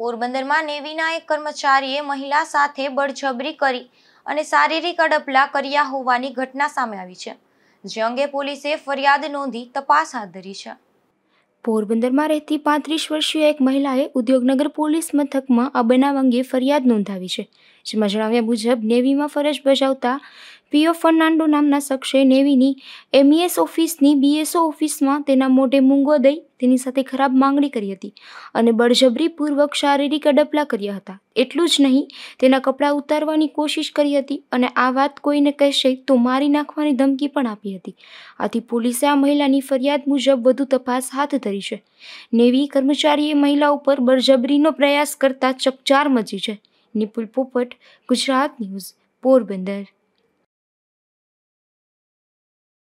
પોરબંદરમાં નેવીના એક કર્મચારીએ મહિલા સાથે બળજબરી કરી અને શારીરિક અડપલા કર્યા હોવાની ઘટના સામે આવી છે જે અંગે પોલીસે ફરિયાદ નોંધી તપાસ હાથ ધરી છે પોરબંદરમાં રહેતી પાંત્રીસ વર્ષીય એક મહિલાએ ઉદ્યોગનગર પોલીસ મથકમાં આ બનાવ અંગે ફરિયાદ નોંધાવી છે જેમાં જણાવ્યા મુજબ નેવીમાં ફરજ બજાવતા પીઓ ફર્નાન્ડો નામના શખ્સે નેવીની એમઈએસ e ઓફિસની બીએસઓ e ઓફિસમાં તેના મોઢે મૂંગો દઈ તેની સાથે ખરાબ માંગણી કરી હતી અને બળજબરીપૂર્વક શારીરિક અડપલા કર્યા હતા એટલું જ નહીં તેના કપડાં ઉતારવાની કોશિશ કરી હતી અને આ વાત કોઈને કહેશે તો મારી નાખવાની ધમકી પણ આપી હતી આથી પોલીસે આ મહિલાની ફરિયાદ મુજબ વધુ તપાસ હાથ ધરી છે નેવી કર્મચારીએ મહિલા ઉપર બળજબરીનો પ્રયાસ કરતા ચકચાર મચી છે નિપુલ પોપટ ગુજરાત ન્યૂઝ પોરબંદર